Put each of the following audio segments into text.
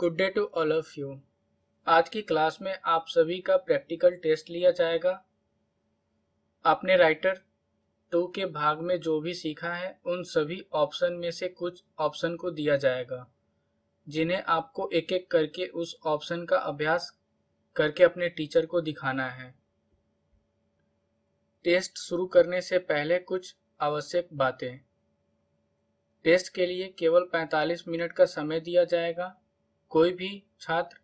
Good day to all of you आज की class में आप सभी का प्रैक्टिकल टेस्ट लिया जाएगा आपने राइटर टू के भाग में जो भी सीखा है उन सभी ऑप्शन में से कुछ ऑप्शन को दिया जाएगा जिन्हें आपको एक एक करके उस ऑप्शन का अभ्यास करके अपने टीचर को दिखाना है टेस्ट शुरू करने से पहले कुछ आवश्यक बातें टेस्ट के लिए केवल 45 मिनट का समय दिया जाएगा कोई भी छात्र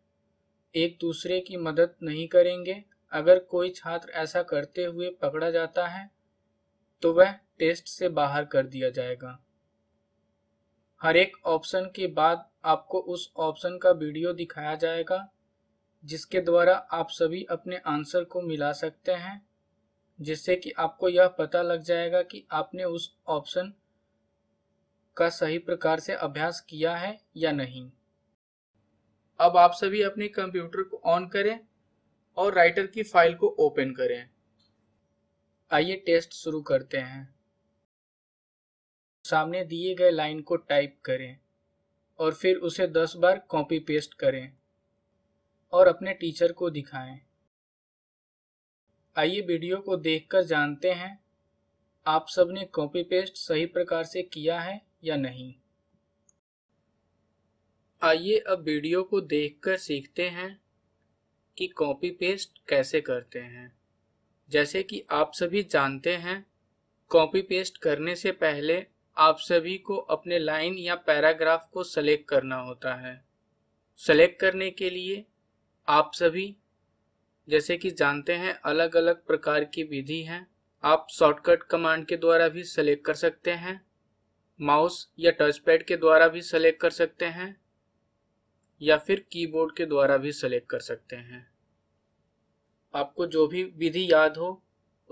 एक दूसरे की मदद नहीं करेंगे अगर कोई छात्र ऐसा करते हुए पकड़ा जाता है तो वह टेस्ट से बाहर कर दिया जाएगा हर एक ऑप्शन के बाद आपको उस ऑप्शन का वीडियो दिखाया जाएगा जिसके द्वारा आप सभी अपने आंसर को मिला सकते हैं जिससे कि आपको यह पता लग जाएगा कि आपने उस ऑप्शन का सही प्रकार से अभ्यास किया है या नहीं अब आप सभी अपने कंप्यूटर को ऑन करें और राइटर की फाइल को ओपन करें आइए टेस्ट शुरू करते हैं सामने दिए गए लाइन को टाइप करें और फिर उसे 10 बार कॉपी पेस्ट करें और अपने टीचर को दिखाएं। आइए वीडियो को देखकर जानते हैं आप सबने कॉपी पेस्ट सही प्रकार से किया है या नहीं आइए अब वीडियो को देखकर सीखते हैं कि कॉपी पेस्ट कैसे करते हैं जैसे कि आप सभी जानते हैं कॉपी पेस्ट करने से पहले आप सभी को अपने लाइन या पैराग्राफ को सेलेक्ट करना होता है सेलेक्ट करने के लिए आप सभी जैसे कि जानते हैं अलग अलग प्रकार की विधि हैं आप शॉर्टकट कमांड के द्वारा भी सेलेक्ट कर सकते हैं माउस या टचपैड के द्वारा भी सेलेक्ट कर सकते हैं या फिर कीबोर्ड के द्वारा भी सेलेक्ट कर सकते हैं आपको जो भी विधि याद हो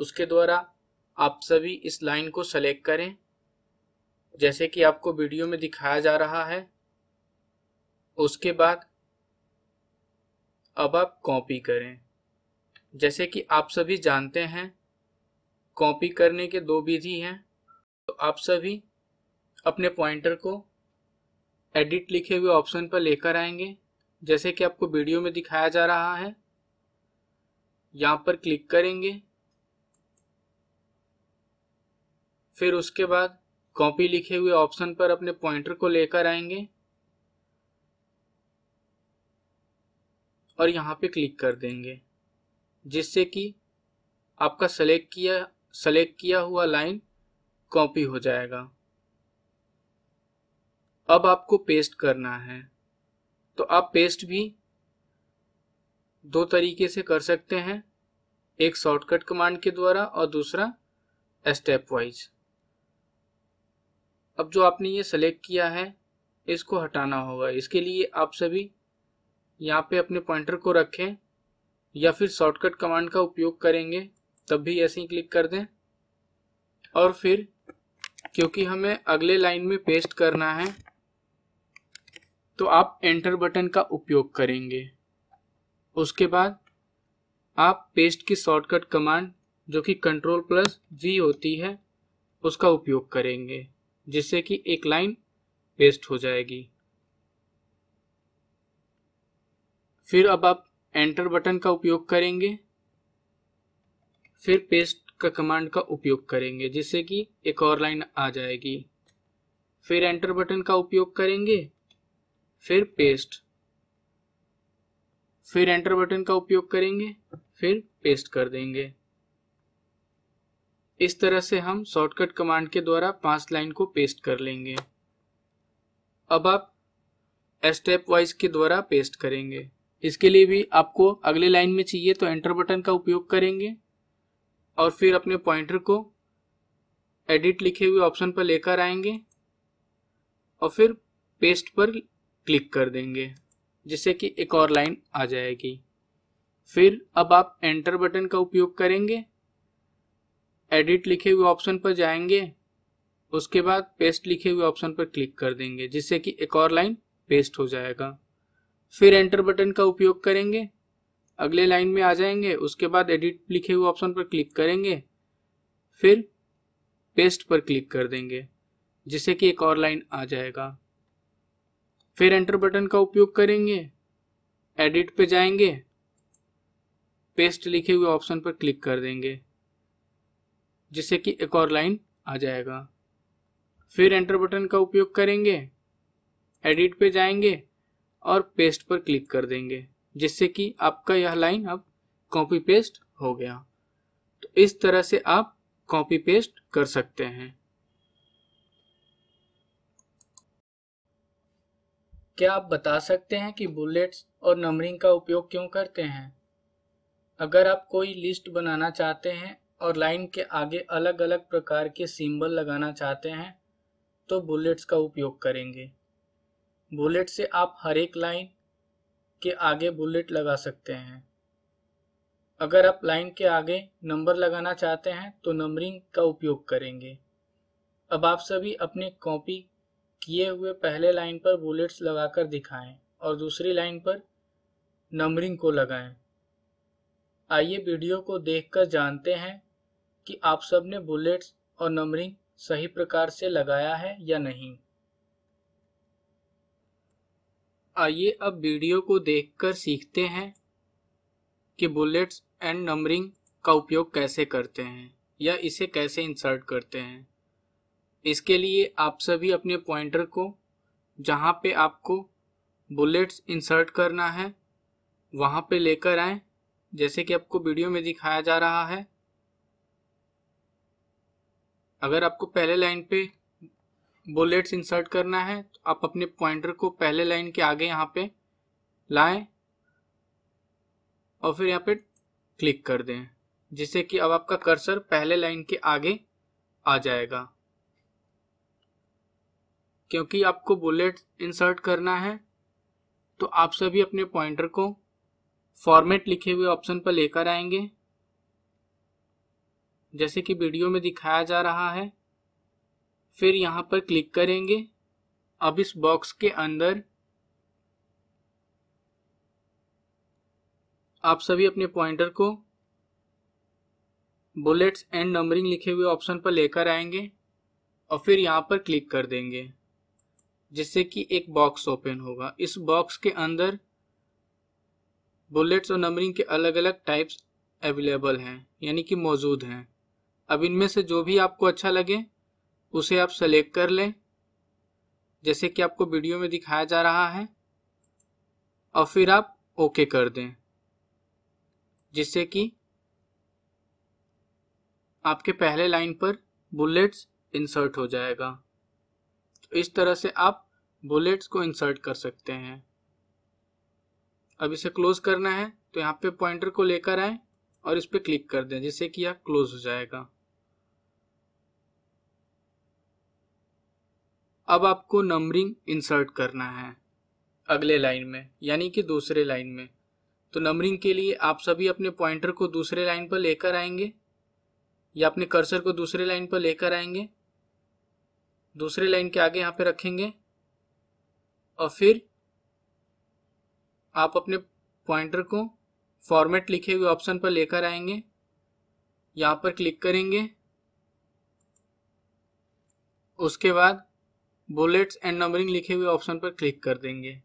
उसके द्वारा आप सभी इस लाइन को सेलेक्ट करें जैसे कि आपको वीडियो में दिखाया जा रहा है उसके बाद अब आप कॉपी करें जैसे कि आप सभी जानते हैं कॉपी करने के दो विधि हैं तो आप सभी अपने पॉइंटर को एडिट लिखे हुए ऑप्शन पर लेकर आएंगे जैसे कि आपको वीडियो में दिखाया जा रहा है यहाँ पर क्लिक करेंगे फिर उसके बाद कॉपी लिखे हुए ऑप्शन पर अपने पॉइंटर को लेकर आएंगे और यहाँ पे क्लिक कर देंगे जिससे कि आपका सेलेक्ट किया सेलेक्ट किया हुआ लाइन कॉपी हो जाएगा अब आपको पेस्ट करना है तो आप पेस्ट भी दो तरीके से कर सकते हैं एक शॉर्टकट कमांड के द्वारा और दूसरा स्टेप वाइज अब जो आपने ये सेलेक्ट किया है इसको हटाना होगा इसके लिए आप सभी यहाँ पे अपने पॉइंटर को रखें या फिर शॉर्टकट कमांड का उपयोग करेंगे तब भी ऐसे ही क्लिक कर दें और फिर क्योंकि हमें अगले लाइन में पेस्ट करना है तो आप एंटर बटन का उपयोग करेंगे उसके बाद आप पेस्ट की शॉर्टकट कमांड जो कि कंट्रोल प्लस वी होती है उसका उपयोग करेंगे जिससे कि एक लाइन पेस्ट हो जाएगी फिर अब आप एंटर बटन का उपयोग करेंगे फिर पेस्ट का कमांड का उपयोग करेंगे जिससे कि एक और लाइन आ जाएगी फिर एंटर बटन का उपयोग करेंगे फिर पेस्ट फिर एंटर बटन का उपयोग करेंगे फिर पेस्ट कर देंगे इस तरह से हम शॉर्टकट कमांड के द्वारा पांच लाइन को पेस्ट कर लेंगे अब आप स्टेप वाइज के द्वारा पेस्ट करेंगे इसके लिए भी आपको अगले लाइन में चाहिए तो एंटर बटन का उपयोग करेंगे और फिर अपने पॉइंटर को एडिट लिखे हुए ऑप्शन पर लेकर आएंगे और फिर पेस्ट पर क्लिक कर देंगे जिससे कि एक और लाइन आ जाएगी फिर अब आप एंटर बटन का उपयोग करेंगे एडिट लिखे हुए ऑप्शन पर जाएंगे उसके बाद पेस्ट लिखे हुए ऑप्शन पर क्लिक कर देंगे जिससे कि एक और लाइन पेस्ट हो जाएगा फिर एंटर बटन का उपयोग करेंगे अगले लाइन में आ जाएंगे उसके बाद एडिट लिखे हुए ऑप्शन पर क्लिक करेंगे फिर पेस्ट पर क्लिक कर देंगे जिससे कि एक और लाइन आ जाएगा फिर एंटर बटन का उपयोग करेंगे एडिट पे जाएंगे पेस्ट लिखे हुए ऑप्शन पर क्लिक कर देंगे जिससे कि एक और लाइन आ जाएगा फिर एंटर बटन का उपयोग करेंगे एडिट पे जाएंगे और पेस्ट पर क्लिक कर देंगे जिससे कि आपका यह लाइन अब कॉपी पेस्ट हो गया तो इस तरह से आप कॉपी पेस्ट कर सकते हैं क्या आप बता सकते हैं कि बुलेट्स और नंबरिंग का उपयोग क्यों करते हैं अगर आप कोई लिस्ट बनाना चाहते हैं और लाइन के आगे अलग अलग प्रकार के सिंबल लगाना चाहते हैं तो बुलेट्स का उपयोग करेंगे बुलेट से आप हर एक लाइन के आगे बुलेट लगा सकते हैं अगर आप लाइन के आगे नंबर लगाना चाहते हैं तो नंबरिंग का उपयोग करेंगे अब आप सभी अपने कॉपी किए हुए पहले लाइन पर बुलेट्स लगाकर दिखाएं और दूसरी लाइन पर नंबरिंग को लगाएं। आइए वीडियो को देखकर जानते हैं कि आप सब ने बुलेट्स और नंबरिंग सही प्रकार से लगाया है या नहीं आइए अब वीडियो को देखकर सीखते हैं कि बुलेट्स एंड नंबरिंग का उपयोग कैसे करते हैं या इसे कैसे इंसर्ट करते हैं इसके लिए आप सभी अपने पॉइंटर को जहाँ पे आपको बुलेट्स इंसर्ट करना है वहाँ पे लेकर आए जैसे कि आपको वीडियो में दिखाया जा रहा है अगर आपको पहले लाइन पे बुलेट्स इंसर्ट करना है तो आप अपने पॉइंटर को पहले लाइन के आगे यहाँ पे लाएं और फिर यहाँ पे क्लिक कर दें जिससे कि अब आपका कर्सर पहले लाइन के आगे आ जाएगा क्योंकि आपको बुलेट इंसर्ट करना है तो आप सभी अपने पॉइंटर को फॉर्मेट लिखे हुए ऑप्शन पर लेकर आएंगे जैसे कि वीडियो में दिखाया जा रहा है फिर यहाँ पर क्लिक करेंगे अब इस बॉक्स के अंदर आप सभी अपने पॉइंटर को बुलेट्स एंड नंबरिंग लिखे हुए ऑप्शन पर लेकर आएंगे और फिर यहाँ पर क्लिक कर देंगे जिससे कि एक बॉक्स ओपन होगा इस बॉक्स के अंदर बुलेट्स और नंबरिंग के अलग अलग टाइप्स अवेलेबल हैं यानी कि मौजूद हैं अब इनमें से जो भी आपको अच्छा लगे उसे आप सेलेक्ट कर लें जैसे कि आपको वीडियो में दिखाया जा रहा है और फिर आप ओके कर दें जिससे कि आपके पहले लाइन पर बुलेट्स इंसर्ट हो जाएगा तो इस तरह से आप बुलेट्स को इंसर्ट कर सकते हैं अब इसे क्लोज करना है तो यहाँ पे पॉइंटर को लेकर आए और इस पर क्लिक कर दें जिससे कि यह क्लोज हो जाएगा अब आपको नंबरिंग इंसर्ट करना है अगले लाइन में यानी कि दूसरे लाइन में तो नंबरिंग के लिए आप सभी अपने पॉइंटर को दूसरे लाइन पर लेकर आएंगे या अपने कर्सर को दूसरे लाइन पर लेकर आएंगे दूसरे लाइन के आगे यहाँ पे रखेंगे और फिर आप अपने पॉइंटर को फॉर्मेट लिखे हुए ऑप्शन पर लेकर आएंगे यहाँ पर क्लिक करेंगे उसके बाद बुलेट्स एंड नंबरिंग लिखे हुए ऑप्शन पर क्लिक कर देंगे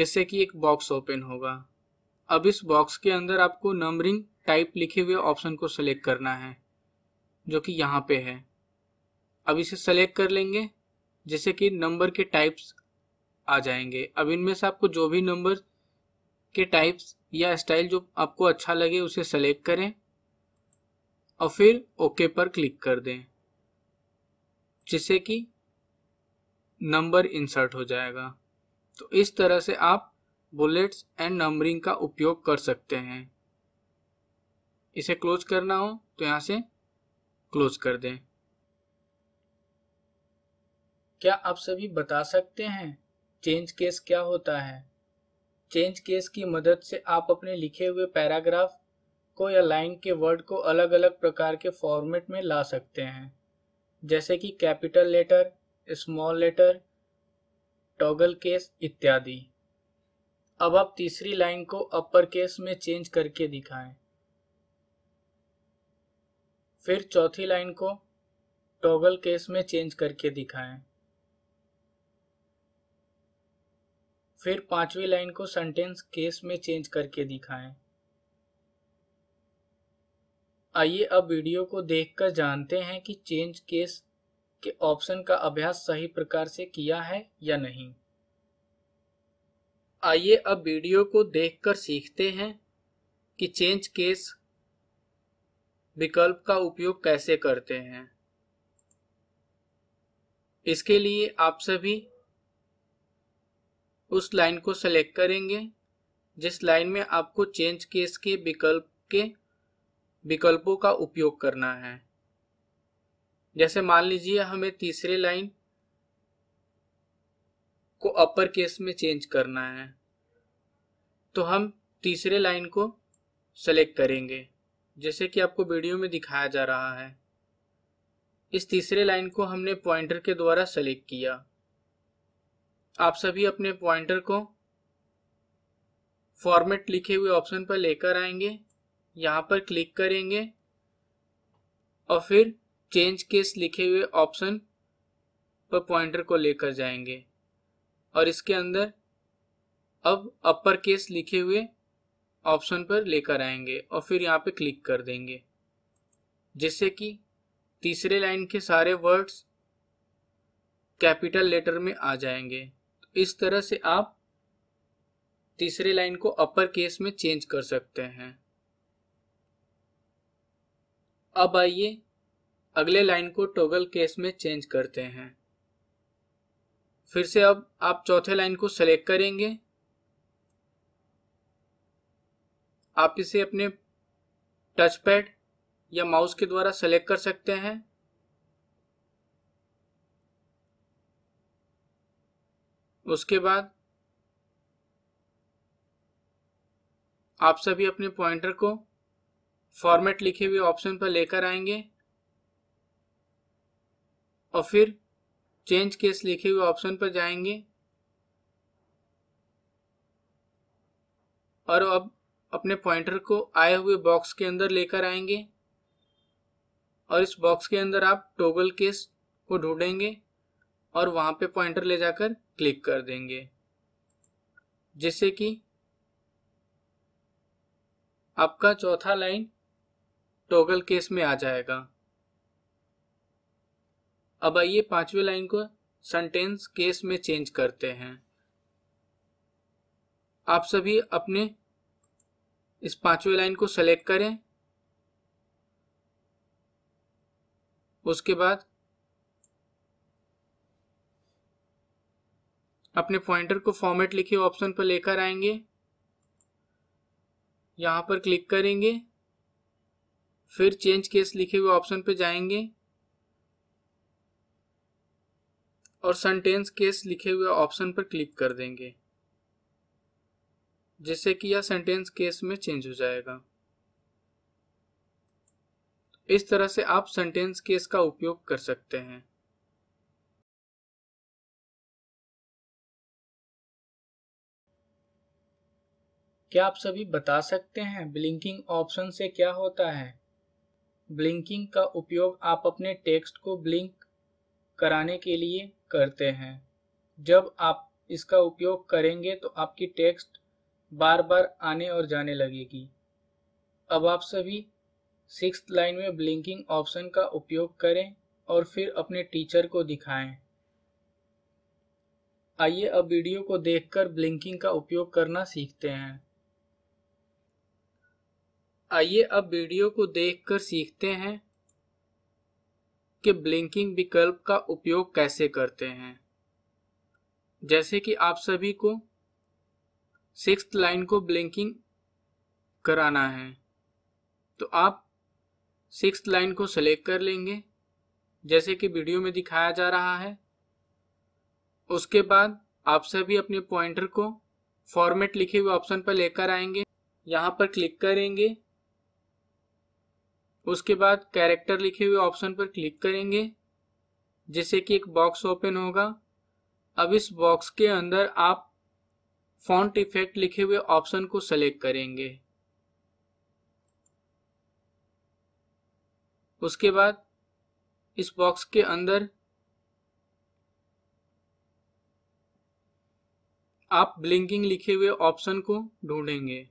जिससे कि एक बॉक्स ओपन होगा अब इस बॉक्स के अंदर आपको नंबरिंग टाइप लिखे हुए ऑप्शन को सिलेक्ट करना है जो कि यहाँ पे है अब इसे सेलेक्ट कर लेंगे जैसे कि नंबर के टाइप्स आ जाएंगे अब इनमें से आपको जो भी नंबर के टाइप्स या स्टाइल जो आपको अच्छा लगे उसे सेलेक्ट करें और फिर ओके पर क्लिक कर दें जिससे कि नंबर इंसर्ट हो जाएगा तो इस तरह से आप बुलेट्स एंड नंबरिंग का उपयोग कर सकते हैं इसे क्लोज करना हो तो यहाँ से क्लोज कर दें क्या आप सभी बता सकते हैं चेंज केस क्या होता है चेंज केस की मदद से आप अपने लिखे हुए पैराग्राफ को या लाइन के वर्ड को अलग अलग प्रकार के फॉर्मेट में ला सकते हैं जैसे कि capital letter small letter toggle case इत्यादि अब आप तीसरी लाइन को अपर केस में चेंज करके दिखाएं फिर चौथी लाइन को टॉगल केस में चेंज करके दिखाएं फिर पांचवी लाइन को सेंटेंस केस में चेंज करके दिखाएं आइए अब वीडियो को देखकर जानते हैं कि चेंज केस के ऑप्शन का अभ्यास सही प्रकार से किया है या नहीं आइए अब वीडियो को देखकर सीखते हैं कि चेंज केस विकल्प का उपयोग कैसे करते हैं इसके लिए आप सभी उस लाइन को सेलेक्ट करेंगे जिस लाइन में आपको चेंज केस के विकल्प के विकल्पों का उपयोग करना है जैसे मान लीजिए हमें तीसरे लाइन को अपर केस में चेंज करना है तो हम तीसरे लाइन को सेलेक्ट करेंगे जैसे कि आपको वीडियो में दिखाया जा रहा है इस तीसरे लाइन को हमने पॉइंटर के द्वारा सेलेक्ट किया आप सभी अपने पॉइंटर को फॉर्मेट लिखे हुए ऑप्शन पर लेकर आएंगे यहाँ पर क्लिक करेंगे और फिर चेंज केस लिखे हुए ऑप्शन पर पॉइंटर को लेकर जाएंगे और इसके अंदर अब अपर केस लिखे हुए ऑप्शन पर लेकर आएंगे और फिर यहाँ पे क्लिक कर देंगे जिससे कि तीसरे लाइन के सारे वर्ड्स कैपिटल लेटर में आ जाएंगे इस तरह से आप तीसरे लाइन को अपर केस में चेंज कर सकते हैं अब आइए अगले लाइन को टोगल केस में चेंज करते हैं फिर से अब आप चौथे लाइन को सेलेक्ट करेंगे आप इसे अपने टचपैड या माउस के द्वारा सेलेक्ट कर सकते हैं उसके बाद आप सभी अपने पॉइंटर को फॉर्मेट लिखे हुए ऑप्शन पर लेकर आएंगे और फिर चेंज केस लिखे हुए ऑप्शन पर जाएंगे और अब अपने पॉइंटर को आए हुए बॉक्स के अंदर लेकर आएंगे और इस बॉक्स के अंदर आप टोगल केस को ढूंढेंगे और वहां पे पॉइंटर ले जाकर क्लिक कर देंगे जिससे कि आपका चौथा लाइन टोगल केस में आ जाएगा अब आइए पांचवी लाइन को सेंटेंस केस में चेंज करते हैं आप सभी अपने इस पांचवी लाइन को सेलेक्ट करें उसके बाद अपने पॉइंटर को फॉर्मेट लिखे ऑप्शन पर लेकर आएंगे यहाँ पर क्लिक करेंगे फिर चेंज केस लिखे हुए ऑप्शन पर जाएंगे और सेंटेंस केस लिखे हुए ऑप्शन पर क्लिक कर देंगे जिससे कि यह सेंटेंस केस में चेंज हो जाएगा इस तरह से आप सेंटेंस केस का उपयोग कर सकते हैं क्या आप सभी बता सकते हैं ब्लिंकिंग ऑप्शन से क्या होता है ब्लिंकिंग का उपयोग आप अपने टेक्स्ट को ब्लिंक कराने के लिए करते हैं जब आप इसका उपयोग करेंगे तो आपकी टेक्स्ट बार बार आने और जाने लगेगी अब आप सभी सिक्स लाइन में ब्लिंकिंग ऑप्शन का उपयोग करें और फिर अपने टीचर को दिखाएं। आइए अब वीडियो को देखकर ब्लिंकिंग का उपयोग करना सीखते हैं आइए अब वीडियो को देखकर सीखते हैं कि ब्लिंकिंग विकल्प का उपयोग कैसे करते हैं जैसे कि आप सभी को सिक्स लाइन को ब्लिंकिंग कराना है तो आप सिक्स लाइन को सेलेक्ट कर लेंगे जैसे कि वीडियो में दिखाया जा रहा है उसके बाद आप सभी अपने पॉइंटर को फॉर्मेट लिखे हुए ऑप्शन पर लेकर आएंगे यहाँ पर क्लिक करेंगे उसके बाद कैरेक्टर लिखे हुए ऑप्शन पर क्लिक करेंगे जैसे कि एक बॉक्स ओपन होगा अब इस बॉक्स के अंदर आप फॉन्ट इफेक्ट लिखे हुए ऑप्शन को सेलेक्ट करेंगे उसके बाद इस बॉक्स के अंदर आप ब्लिंकिंग लिखे हुए ऑप्शन को ढूंढेंगे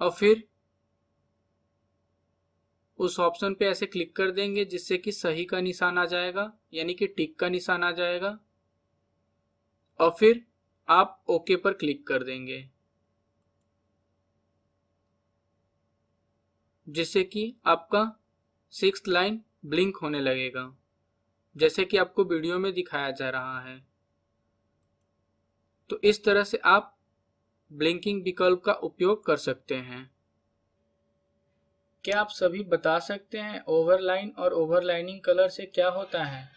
और फिर उस ऑप्शन पे ऐसे क्लिक कर देंगे जिससे कि सही का निशान आ जाएगा यानी कि टिक का निशान आ जाएगा और फिर आप ओके पर क्लिक कर देंगे जिससे कि आपका सिक्स लाइन ब्लिंक होने लगेगा जैसे कि आपको वीडियो में दिखाया जा रहा है तो इस तरह से आप ब्लिंकिंग विकल्प का उपयोग कर सकते हैं क्या आप सभी बता सकते हैं ओवरलाइन और ओवरलाइनिंग कलर से क्या होता है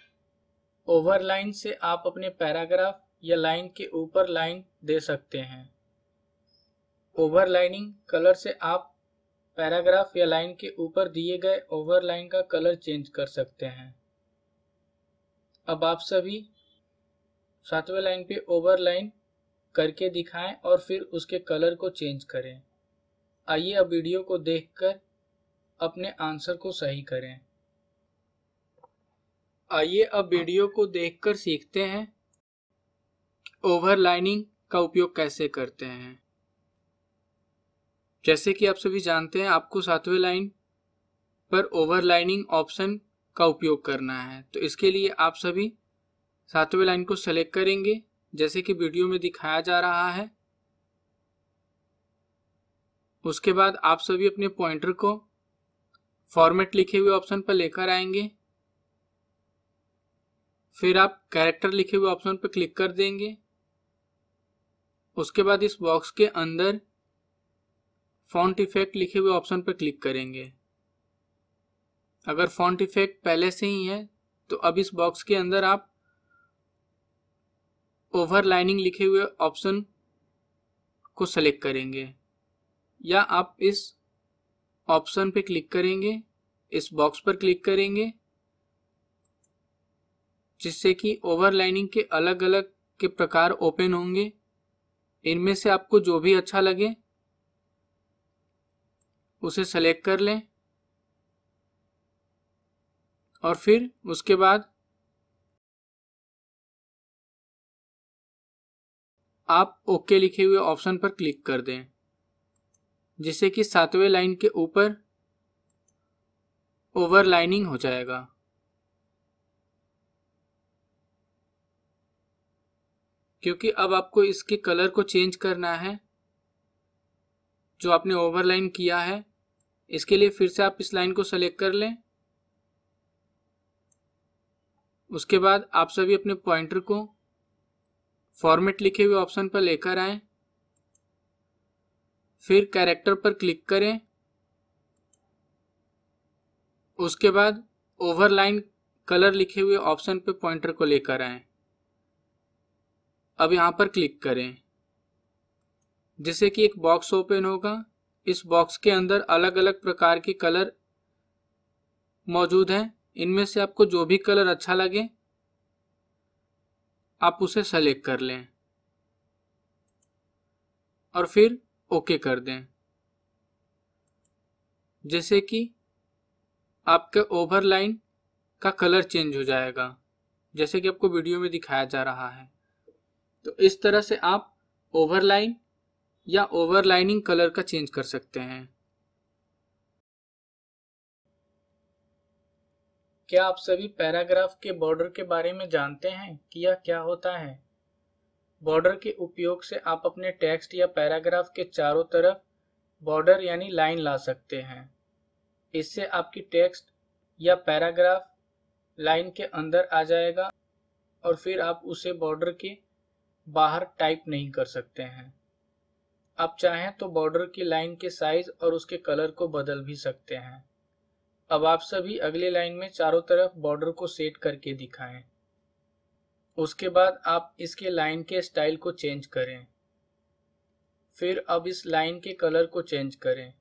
ओवरलाइन से आप अपने पैराग्राफ या लाइन के ऊपर लाइन दे सकते हैं ओवरलाइनिंग कलर से आप पैराग्राफ या लाइन के ऊपर दिए गए ओवरलाइन का कलर चेंज कर सकते हैं अब आप सभी सातवें लाइन पे ओवरलाइन करके दिखाएं और फिर उसके कलर को चेंज करें आइए अब वीडियो को देखकर अपने आंसर को सही करें आइए अब वीडियो को देखकर सीखते हैं ओवरलाइनिंग का उपयोग कैसे करते हैं जैसे कि आप सभी जानते हैं आपको सातवें लाइन पर ओवरलाइनिंग ऑप्शन का उपयोग करना है तो इसके लिए आप सभी सातवें लाइन को सेलेक्ट करेंगे जैसे कि वीडियो में दिखाया जा रहा है उसके बाद आप सभी अपने पॉइंटर को फॉर्मेट लिखे हुए ऑप्शन पर लेकर आएंगे फिर आप कैरेक्टर लिखे हुए ऑप्शन पर क्लिक कर देंगे उसके बाद इस बॉक्स के अंदर फॉन्ट इफेक्ट लिखे हुए ऑप्शन पर क्लिक करेंगे अगर फॉन्ट इफेक्ट पहले से ही है तो अब इस बॉक्स के अंदर आप ओवरलाइनिंग लिखे हुए ऑप्शन को सेलेक्ट करेंगे या आप इस ऑप्शन पे क्लिक करेंगे इस बॉक्स पर क्लिक करेंगे जिससे कि ओवरलाइनिंग के अलग अलग के प्रकार ओपन होंगे इनमें से आपको जो भी अच्छा लगे उसे सेलेक्ट कर लें और फिर उसके बाद आप ओके लिखे हुए ऑप्शन पर क्लिक कर दें जिससे कि सातवें लाइन के ऊपर ओवरलाइनिंग हो जाएगा क्योंकि अब आपको इसके कलर को चेंज करना है जो आपने ओवरलाइन किया है इसके लिए फिर से आप इस लाइन को सेलेक्ट कर लें उसके बाद आप सभी अपने पॉइंटर को फॉर्मेट लिखे हुए ऑप्शन पर लेकर आएं फिर कैरेक्टर पर क्लिक करें उसके बाद ओवरलाइन कलर लिखे हुए ऑप्शन पे पॉइंटर को लेकर आए अब यहां पर क्लिक करें जैसे कि एक बॉक्स ओपन होगा इस बॉक्स के अंदर अलग अलग प्रकार के कलर मौजूद हैं इनमें से आपको जो भी कलर अच्छा लगे आप उसे सेलेक्ट कर लें और फिर ओके कर दें जैसे कि आपके ओवर लाइन का कलर चेंज हो जाएगा जैसे कि आपको वीडियो में दिखाया जा रहा है तो इस तरह से आप ओवरलाइन या ओवरलाइनिंग कलर का चेंज कर सकते हैं क्या आप सभी पैराग्राफ के बॉर्डर के बारे में जानते हैं कि यह क्या होता है बॉर्डर के उपयोग से आप अपने टेक्स्ट या पैराग्राफ के चारों तरफ बॉर्डर यानी लाइन ला सकते हैं इससे आपकी टेक्स्ट या पैराग्राफ लाइन के अंदर आ जाएगा और फिर आप उसे बॉर्डर के बाहर टाइप नहीं कर सकते हैं आप चाहें तो बॉर्डर की लाइन के साइज और उसके कलर को बदल भी सकते हैं अब आप सभी अगले लाइन में चारों तरफ बॉर्डर को सेट करके दिखाएं उसके बाद आप इसके लाइन के स्टाइल को चेंज करें फिर अब इस लाइन के कलर को चेंज करें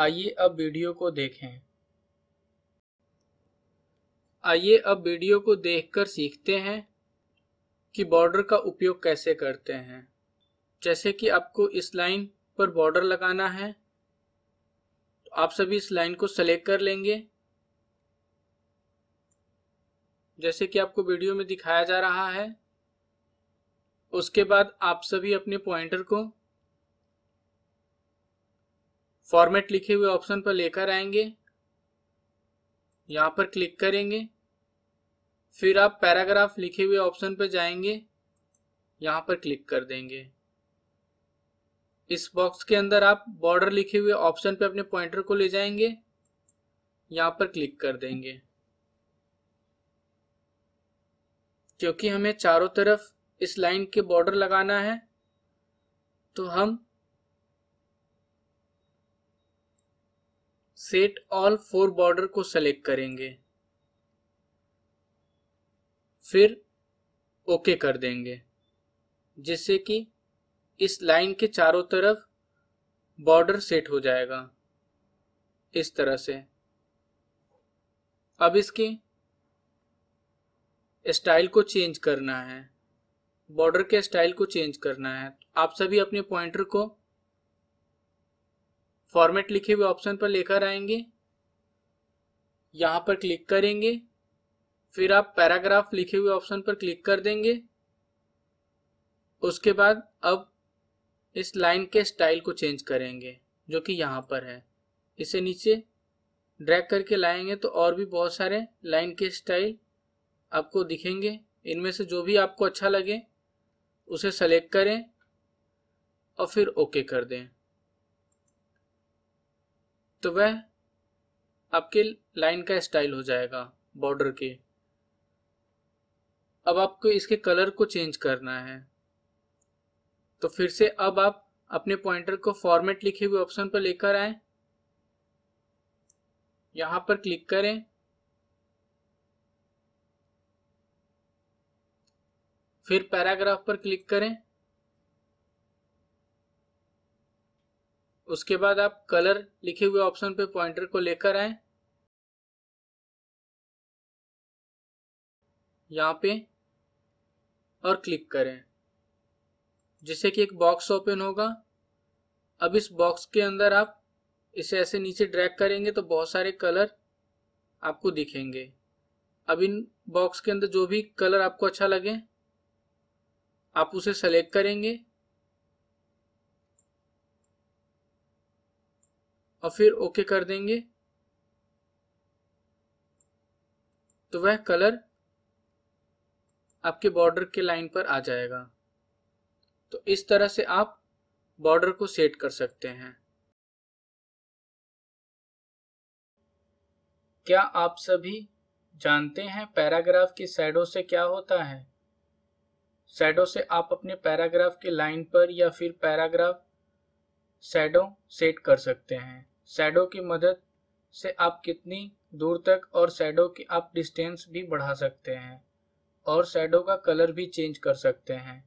आइए अब वीडियो को देखें आइए अब वीडियो को देखकर सीखते हैं कि बॉर्डर का उपयोग कैसे करते हैं जैसे कि आपको इस लाइन पर बॉर्डर लगाना है तो आप सभी इस लाइन को सेलेक्ट कर लेंगे जैसे कि आपको वीडियो में दिखाया जा रहा है उसके बाद आप सभी अपने पॉइंटर को फॉर्मेट लिखे हुए ऑप्शन पर लेकर आएंगे यहाँ पर क्लिक करेंगे फिर आप पैराग्राफ लिखे हुए ऑप्शन पर जाएंगे यहाँ पर क्लिक कर देंगे इस बॉक्स के अंदर आप बॉर्डर लिखे हुए ऑप्शन पे अपने पॉइंटर को ले जाएंगे यहाँ पर क्लिक कर देंगे क्योंकि हमें चारों तरफ इस लाइन के बॉर्डर लगाना है तो हम सेट ऑल फोर बॉर्डर को सेलेक्ट करेंगे फिर ओके okay कर देंगे जिससे कि इस लाइन के चारों तरफ बॉर्डर सेट हो जाएगा इस तरह से अब इसकी स्टाइल को चेंज करना है बॉर्डर के स्टाइल को चेंज करना है आप सभी अपने पॉइंटर को फॉर्मेट लिखे हुए ऑप्शन पर लेकर आएंगे यहाँ पर क्लिक करेंगे फिर आप पैराग्राफ लिखे हुए ऑप्शन पर क्लिक कर देंगे उसके बाद अब इस लाइन के स्टाइल को चेंज करेंगे जो कि यहाँ पर है इसे नीचे ड्रैग करके लाएंगे तो और भी बहुत सारे लाइन के स्टाइल आपको दिखेंगे इनमें से जो भी आपको अच्छा लगे उसे सेलेक्ट करें और फिर ओके कर दें तो वह आपके लाइन का स्टाइल हो जाएगा बॉर्डर के अब आपको इसके कलर को चेंज करना है तो फिर से अब आप अपने पॉइंटर को फॉर्मेट लिखे हुए ऑप्शन पर लेकर आए यहां पर क्लिक करें फिर पैराग्राफ पर क्लिक करें उसके बाद आप कलर लिखे हुए ऑप्शन पे पॉइंटर को लेकर आए यहाँ पे और क्लिक करें जिससे कि एक बॉक्स ओपन होगा अब इस बॉक्स के अंदर आप इसे ऐसे नीचे ड्रैग करेंगे तो बहुत सारे कलर आपको दिखेंगे अब इन बॉक्स के अंदर जो भी कलर आपको अच्छा लगे आप उसे सेलेक्ट करेंगे और फिर ओके कर देंगे तो वह कलर आपके बॉर्डर के लाइन पर आ जाएगा तो इस तरह से आप बॉर्डर को सेट कर सकते हैं क्या आप सभी जानते हैं पैराग्राफ की साइडो से क्या होता है साइडो से आप अपने पैराग्राफ के लाइन पर या फिर पैराग्राफ साइडो सेट कर सकते हैं सैडो की मदद से आप कितनी दूर तक और सैडो की आप डिस्टेंस भी बढ़ा सकते हैं और सैडो का कलर भी चेंज कर सकते हैं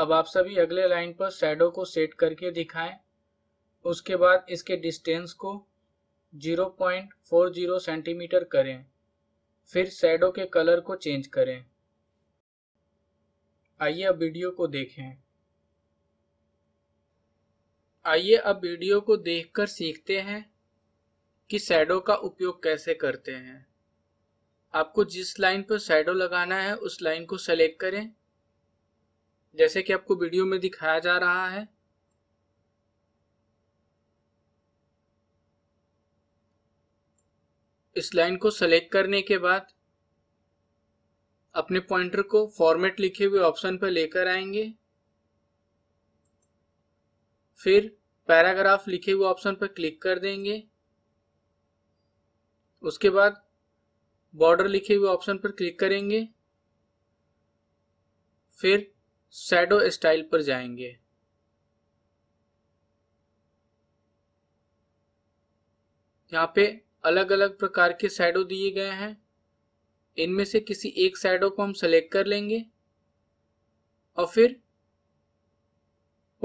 अब आप सभी अगले लाइन पर सैडो को सेट करके दिखाएं उसके बाद इसके डिस्टेंस को 0.40 सेंटीमीटर करें फिर सैडो के कलर को चेंज करें आइए अब वीडियो को देखें आइए अब वीडियो को देखकर सीखते हैं कि सैडो का उपयोग कैसे करते हैं आपको जिस लाइन पर सैडो लगाना है उस लाइन को सेलेक्ट करें जैसे कि आपको वीडियो में दिखाया जा रहा है इस लाइन को सेलेक्ट करने के बाद अपने पॉइंटर को फॉर्मेट लिखे हुए ऑप्शन पर लेकर आएंगे फिर पैराग्राफ लिखे हुए ऑप्शन पर क्लिक कर देंगे उसके बाद बॉर्डर लिखे हुए ऑप्शन पर क्लिक करेंगे फिर सैडो स्टाइल पर जाएंगे यहाँ पे अलग अलग प्रकार के सैडो दिए गए हैं इनमें से किसी एक सैडो को हम सेलेक्ट कर लेंगे और फिर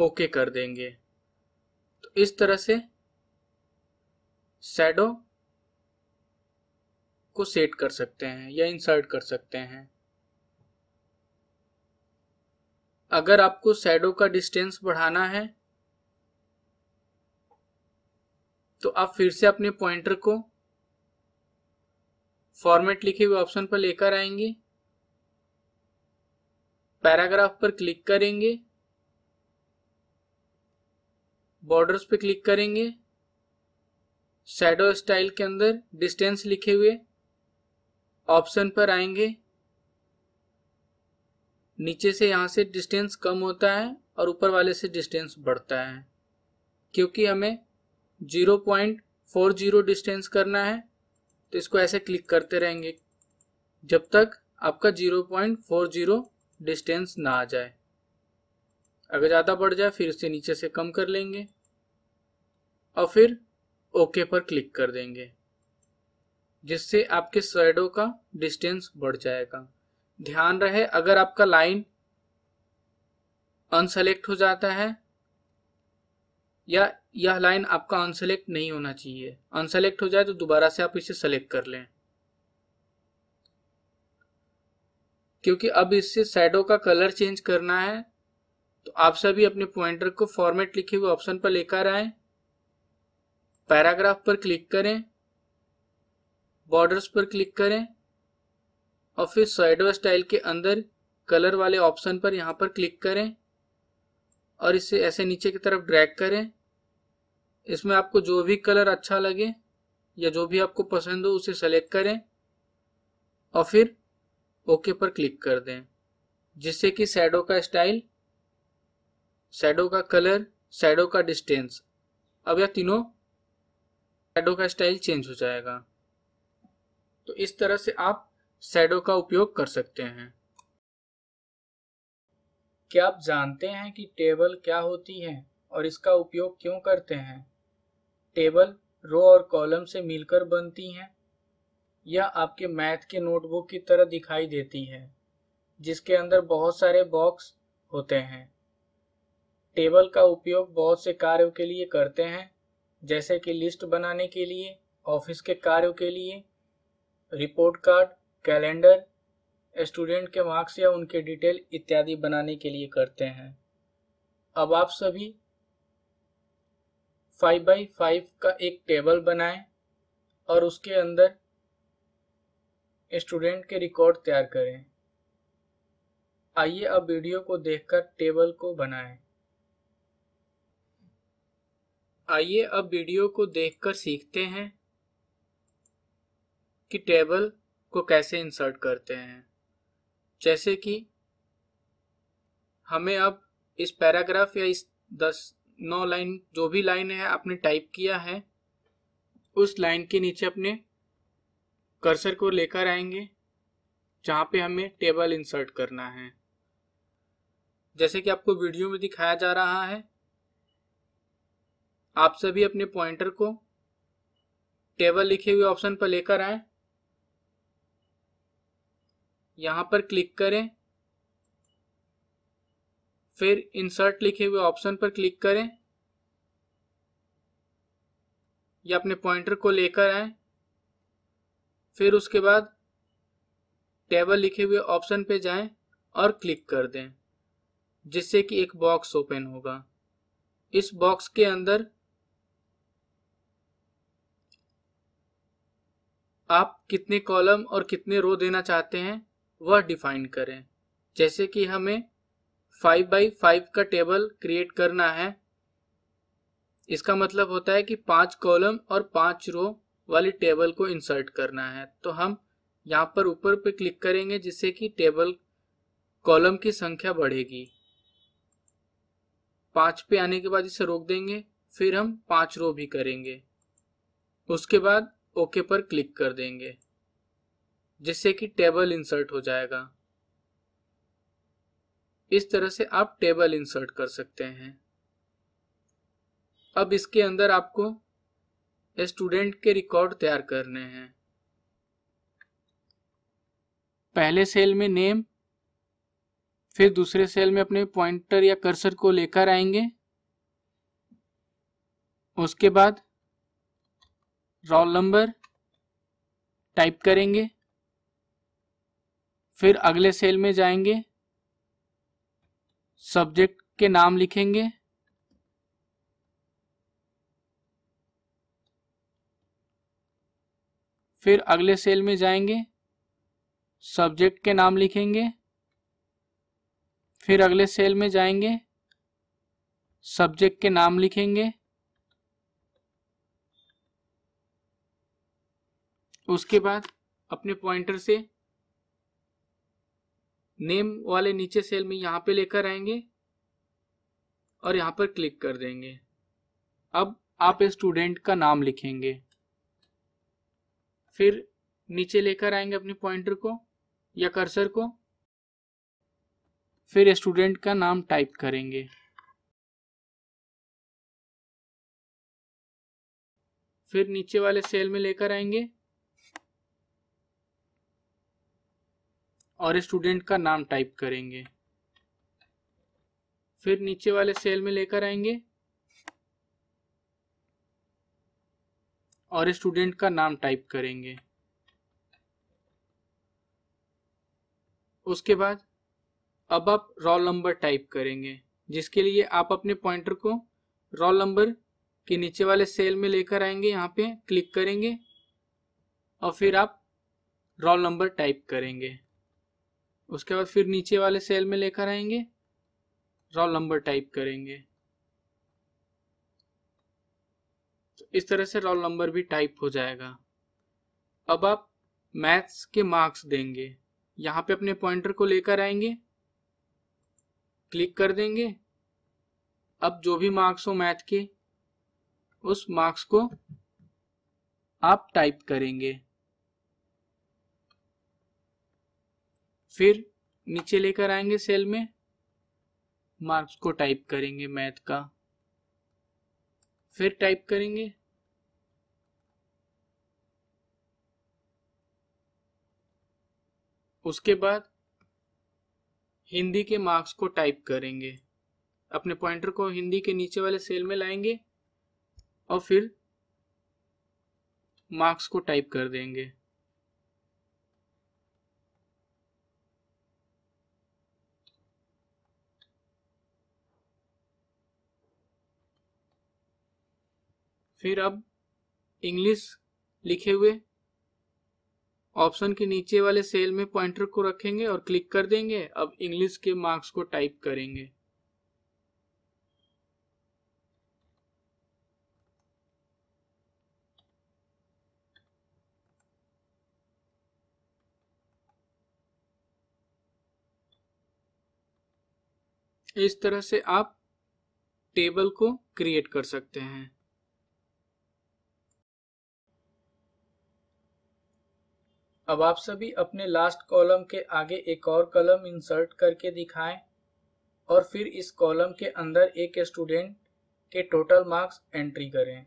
ओके कर देंगे इस तरह से शेडो को सेट कर सकते हैं या इंसर्ट कर सकते हैं अगर आपको शेडो का डिस्टेंस बढ़ाना है तो आप फिर से अपने पॉइंटर को फॉर्मेट लिखे हुए ऑप्शन पर लेकर आएंगे पैराग्राफ पर क्लिक करेंगे बॉर्डर्स पे क्लिक करेंगे शेडो स्टाइल के अंदर डिस्टेंस लिखे हुए ऑप्शन पर आएंगे नीचे से यहाँ से डिस्टेंस कम होता है और ऊपर वाले से डिस्टेंस बढ़ता है क्योंकि हमें 0.40 डिस्टेंस करना है तो इसको ऐसे क्लिक करते रहेंगे जब तक आपका 0.40 डिस्टेंस ना आ जाए अगर ज़्यादा बढ़ जाए फिर उसे नीचे से कम कर लेंगे और फिर ओके पर क्लिक कर देंगे जिससे आपके स्वेडो का डिस्टेंस बढ़ जाएगा ध्यान रहे अगर आपका लाइन अनसेलेक्ट हो जाता है या यह लाइन आपका अनसेलेक्ट नहीं होना चाहिए अनसेलेक्ट हो जाए तो दोबारा से आप इसे सेलेक्ट कर लें क्योंकि अब इससे सैडो का कलर चेंज करना है तो आप सभी अपने पॉइंटर को फॉर्मेट लिखे हुए ऑप्शन पर लेकर आए पैराग्राफ पर क्लिक करें बॉर्डर्स पर क्लिक करें और फिर शेडो स्टाइल के अंदर कलर वाले ऑप्शन पर यहाँ पर क्लिक करें और इसे ऐसे नीचे की तरफ ड्रैग करें इसमें आपको जो भी कलर अच्छा लगे या जो भी आपको पसंद हो उसे सेलेक्ट करें और फिर ओके पर क्लिक कर दें जिससे कि सैडो का स्टाइल सैडो का कलर सैडो का डिस्टेंस अब यह तीनों शेडो का स्टाइल चेंज हो जाएगा तो इस तरह से आप शेडो का उपयोग कर सकते हैं क्या आप जानते हैं कि टेबल क्या होती है और इसका उपयोग क्यों करते हैं टेबल रो और कॉलम से मिलकर बनती हैं यह आपके मैथ के नोटबुक की तरह दिखाई देती है जिसके अंदर बहुत सारे बॉक्स होते हैं टेबल का उपयोग बहुत से कार्यों के लिए करते हैं जैसे कि लिस्ट बनाने के लिए ऑफिस के कार्यों के लिए रिपोर्ट कार्ड कैलेंडर स्टूडेंट के मार्क्स या उनके डिटेल इत्यादि बनाने के लिए करते हैं अब आप सभी फाइव बाई फाइव का एक टेबल बनाएं और उसके अंदर स्टूडेंट के रिकॉर्ड तैयार करें आइए अब वीडियो को देखकर टेबल को बनाएं आइए अब वीडियो को देखकर सीखते हैं कि टेबल को कैसे इंसर्ट करते हैं जैसे कि हमें अब इस पैराग्राफ या इस दस नौ लाइन जो भी लाइन है आपने टाइप किया है उस लाइन के नीचे अपने कर्सर को लेकर आएंगे जहाँ पे हमें टेबल इंसर्ट करना है जैसे कि आपको वीडियो में दिखाया जा रहा है आप सभी अपने पॉइंटर को टेबल लिखे हुए ऑप्शन पर लेकर आए यहां पर क्लिक करें फिर इंसर्ट लिखे हुए ऑप्शन पर क्लिक करें या अपने पॉइंटर को लेकर आए फिर उसके बाद टेबल लिखे हुए ऑप्शन पे जाएं और क्लिक कर दें जिससे कि एक बॉक्स ओपन होगा इस बॉक्स के अंदर आप कितने कॉलम और कितने रो देना चाहते हैं वह डिफाइन करें जैसे कि हमें फाइव बाई फाइव का टेबल क्रिएट करना है इसका मतलब होता है कि पांच कॉलम और पांच रो वाली टेबल को इंसर्ट करना है तो हम यहाँ पर ऊपर पे क्लिक करेंगे जिससे कि टेबल कॉलम की संख्या बढ़ेगी पांच पे आने के बाद इसे रोक देंगे फिर हम पांच रो भी करेंगे उसके बाद ओके पर क्लिक कर देंगे जिससे कि टेबल इंसर्ट हो जाएगा इस तरह से आप टेबल इंसर्ट कर सकते हैं अब इसके अंदर आपको स्टूडेंट के रिकॉर्ड तैयार करने हैं पहले सेल में नेम फिर दूसरे सेल में अपने पॉइंटर या कर्सर को लेकर आएंगे उसके बाद रोल नंबर टाइप करेंगे फिर अगले सेल में जाएंगे सब्जेक्ट के नाम लिखेंगे फिर अगले सेल में जाएंगे सब्जेक्ट के नाम लिखेंगे फिर अगले सेल में जाएंगे सब्जेक्ट के नाम लिखेंगे उसके बाद अपने पॉइंटर से नेम वाले नीचे सेल में यहाँ पे लेकर आएंगे और यहाँ पर क्लिक कर देंगे अब आप स्टूडेंट का नाम लिखेंगे फिर नीचे लेकर आएंगे अपने पॉइंटर को या कर्सर को फिर स्टूडेंट का नाम टाइप करेंगे फिर नीचे वाले सेल में लेकर आएंगे और स्टूडेंट का नाम टाइप करेंगे फिर नीचे वाले सेल में लेकर आएंगे और स्टूडेंट का नाम टाइप करेंगे उसके बाद अब आप रोल नंबर टाइप करेंगे जिसके लिए आप अपने पॉइंटर को रोल नंबर के नीचे वाले सेल में लेकर आएंगे यहाँ पे क्लिक करेंगे और फिर आप रोल नंबर टाइप करेंगे उसके बाद फिर नीचे वाले सेल में लेकर आएंगे रॉल नंबर टाइप करेंगे तो इस तरह से रोल नंबर भी टाइप हो जाएगा अब आप मैथ्स के मार्क्स देंगे यहाँ पे अपने पॉइंटर को लेकर आएंगे क्लिक कर देंगे अब जो भी मार्क्स हो मैथ के उस मार्क्स को आप टाइप करेंगे फिर नीचे लेकर आएंगे सेल में मार्क्स को टाइप करेंगे मैथ का फिर टाइप करेंगे उसके बाद हिंदी के मार्क्स को टाइप करेंगे अपने पॉइंटर को हिंदी के नीचे वाले सेल में लाएंगे और फिर मार्क्स को टाइप कर देंगे फिर अब इंग्लिश लिखे हुए ऑप्शन के नीचे वाले सेल में पॉइंटर को रखेंगे और क्लिक कर देंगे अब इंग्लिश के मार्क्स को टाइप करेंगे इस तरह से आप टेबल को क्रिएट कर सकते हैं अब आप सभी अपने लास्ट कॉलम के आगे एक और कॉलम इंसर्ट करके दिखाएं और फिर इस कॉलम के अंदर एक स्टूडेंट के टोटल मार्क्स एंट्री करें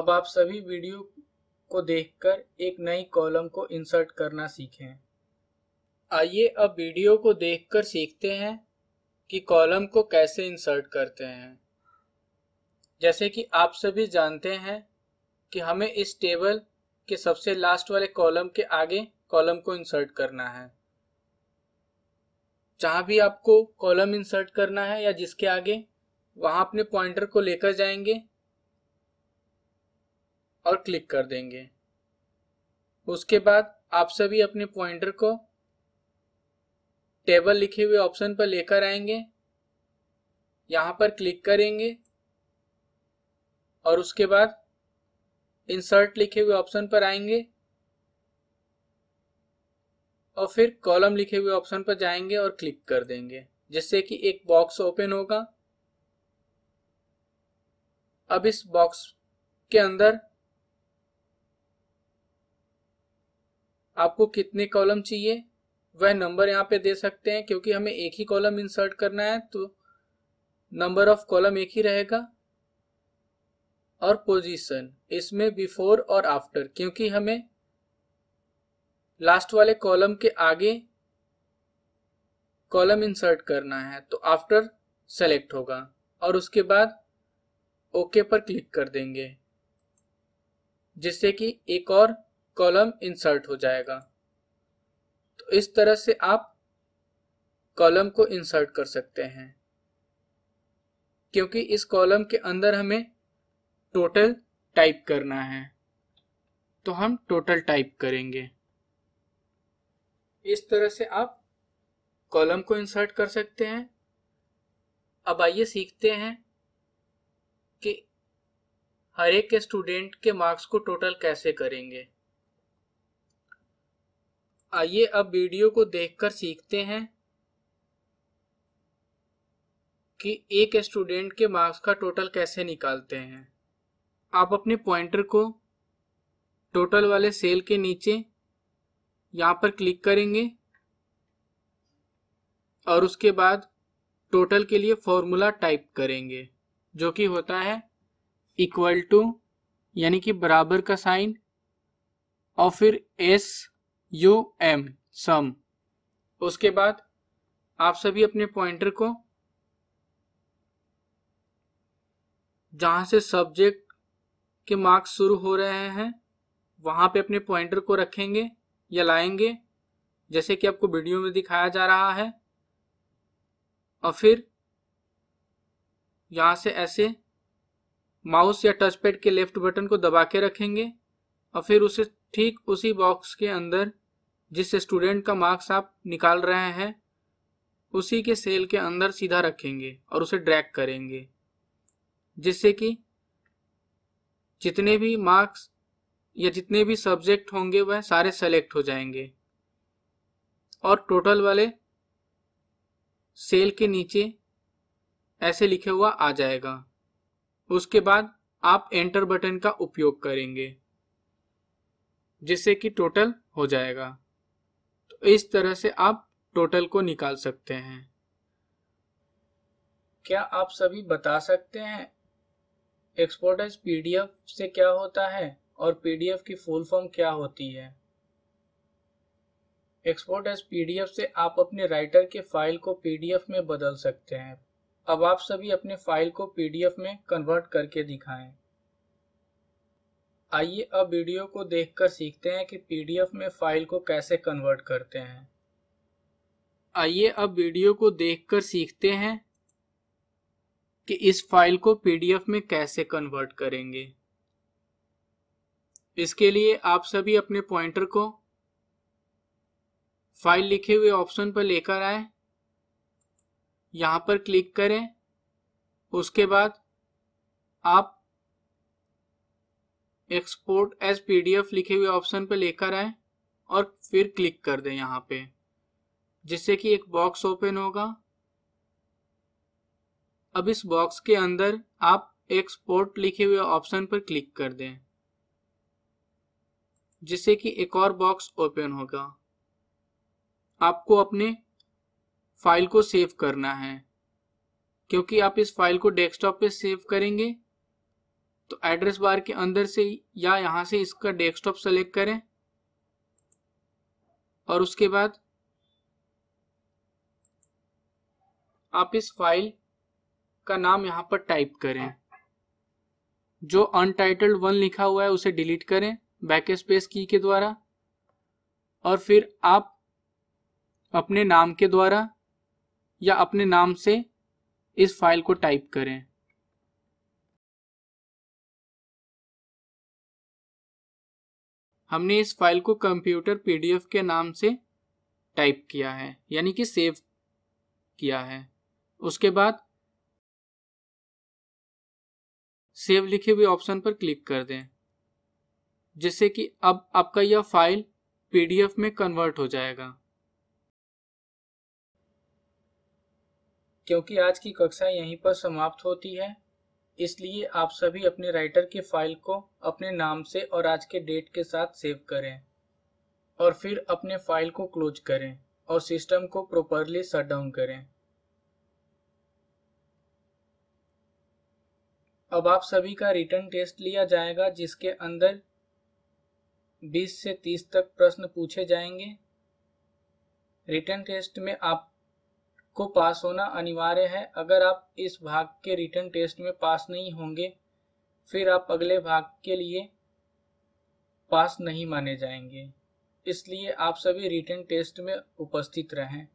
अब आप सभी वीडियो को देखकर एक नई कॉलम को इंसर्ट करना सीखें आइए अब वीडियो को देखकर सीखते हैं कि कॉलम को कैसे इंसर्ट करते हैं जैसे कि आप सभी जानते हैं कि हमें इस टेबल के सबसे लास्ट वाले कॉलम के आगे कॉलम को इंसर्ट करना है जहां भी आपको कॉलम इंसर्ट करना है या जिसके आगे वहां अपने पॉइंटर को लेकर जाएंगे और क्लिक कर देंगे उसके बाद आप सभी अपने पॉइंटर को टेबल लिखे हुए ऑप्शन पर लेकर आएंगे यहां पर क्लिक करेंगे और उसके बाद इंसर्ट लिखे हुए ऑप्शन पर आएंगे और फिर कॉलम लिखे हुए ऑप्शन पर जाएंगे और क्लिक कर देंगे जिससे कि एक बॉक्स ओपन होगा अब इस बॉक्स के अंदर आपको कितने कॉलम चाहिए वह नंबर यहाँ पे दे सकते हैं क्योंकि हमें एक ही कॉलम इंसर्ट करना है तो नंबर ऑफ कॉलम एक ही रहेगा और पोजीशन इसमें बिफोर और आफ्टर क्योंकि हमें लास्ट वाले कॉलम के आगे कॉलम इंसर्ट करना है तो आफ्टर सेलेक्ट होगा और उसके बाद ओके पर क्लिक कर देंगे जिससे कि एक और कॉलम इंसर्ट हो जाएगा तो इस तरह से आप कॉलम को इंसर्ट कर सकते हैं क्योंकि इस कॉलम के अंदर हमें टोटल टाइप करना है तो हम टोटल टाइप करेंगे इस तरह से आप कॉलम को इंसर्ट कर सकते हैं अब आइए सीखते हैं कि हर एक स्टूडेंट के मार्क्स को टोटल कैसे करेंगे आइए अब वीडियो को देखकर सीखते हैं कि एक स्टूडेंट के मार्क्स का टोटल कैसे निकालते हैं आप अपने पॉइंटर को टोटल वाले सेल के नीचे यहाँ पर क्लिक करेंगे और उसके बाद टोटल के लिए फॉर्मूला टाइप करेंगे जो कि होता है इक्वल टू यानी कि बराबर का साइन और फिर एस यू एम सम उसके बाद आप सभी अपने पॉइंटर को जहाँ से सब्जेक्ट के मार्क्स शुरू हो रहे हैं वहाँ पे अपने पॉइंटर को रखेंगे या लाएंगे जैसे कि आपको वीडियो में दिखाया जा रहा है और फिर यहाँ से ऐसे माउस या टच पैड के लेफ्ट बटन को दबा के रखेंगे और फिर उसे ठीक उसी बॉक्स के अंदर जिस स्टूडेंट का मार्क्स आप निकाल रहे हैं उसी के सेल के अंदर सीधा रखेंगे और उसे ड्रैग करेंगे जिससे कि जितने भी मार्क्स या जितने भी सब्जेक्ट होंगे वह सारे सेलेक्ट हो जाएंगे और टोटल वाले सेल के नीचे ऐसे लिखे हुआ आ जाएगा उसके बाद आप एंटर बटन का उपयोग करेंगे जिससे कि टोटल हो जाएगा तो इस तरह से आप टोटल को निकाल सकते हैं क्या आप सभी बता सकते हैं एक्सपोर्ट एज पीडीएफ से क्या होता है और पीडीएफ की फुल फॉर्म क्या होती है एक्सपोर्ट एज पीडीएफ से आप अपने राइटर के फाइल को पीडीएफ में बदल सकते हैं अब आप सभी अपने फाइल को पीडीएफ में कन्वर्ट करके दिखाएं आइए अब वीडियो को देखकर सीखते हैं कि पीडीएफ में फाइल को कैसे कन्वर्ट करते हैं आइए अब वीडियो को देखकर सीखते हैं कि इस फाइल को पीडीएफ में कैसे कन्वर्ट करेंगे इसके लिए आप सभी अपने पॉइंटर को फाइल लिखे हुए ऑप्शन पर लेकर आए यहां पर क्लिक करें उसके बाद आप एक्सपोर्ट एज पीडीएफ लिखे हुए ऑप्शन पर लेकर आए और फिर क्लिक कर दें यहां पे जिससे कि एक बॉक्स ओपन होगा अब इस बॉक्स के अंदर आप एक्सपोर्ट लिखे हुए ऑप्शन पर क्लिक कर दें जिससे कि एक और बॉक्स ओपन होगा आपको अपने फाइल को सेव करना है क्योंकि आप इस फाइल को डेस्कटॉप पे सेव करेंगे तो एड्रेस बार के अंदर से या यहां से इसका डेस्कटॉप सेलेक्ट करें और उसके बाद आप इस फाइल का नाम यहाँ पर टाइप करें जो अनटाइटल्ड वन लिखा हुआ है उसे डिलीट करें बैक स्पेस की के द्वारा और फिर आप अपने नाम के द्वारा या अपने नाम से इस फाइल को टाइप करें हमने इस फाइल को कंप्यूटर पीडीएफ के नाम से टाइप किया है यानी कि सेव किया है उसके बाद सेव लिखे हुए ऑप्शन पर क्लिक कर दें जिससे कि अब आपका यह फाइल पीडीएफ में कन्वर्ट हो जाएगा क्योंकि आज की कक्षा यहीं पर समाप्त होती है इसलिए आप सभी अपने राइटर की फाइल को अपने नाम से और आज के डेट के साथ सेव करें और फिर अपने फाइल को क्लोज करें और सिस्टम को प्रॉपरली शट डाउन करें अब आप सभी का रिटर्न टेस्ट लिया जाएगा जिसके अंदर 20 से 30 तक प्रश्न पूछे जाएंगे रिटर्न टेस्ट में आपको पास होना अनिवार्य है अगर आप इस भाग के रिटर्न टेस्ट में पास नहीं होंगे फिर आप अगले भाग के लिए पास नहीं माने जाएंगे इसलिए आप सभी रिटर्न टेस्ट में उपस्थित रहें